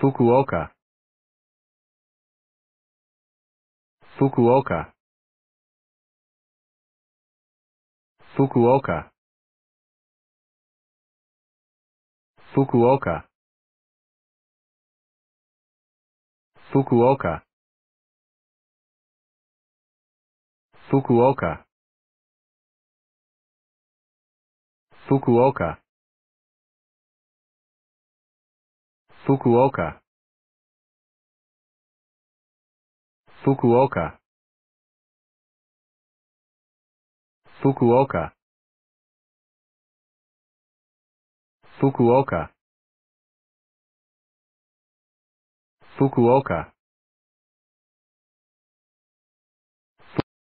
Фукуока. Фукуока. Фукуока. Фукуока. Фукуока. Фукуока. Фукуока. Fukuoka Fukuoka Fukuoka Fukuoka Fukuoka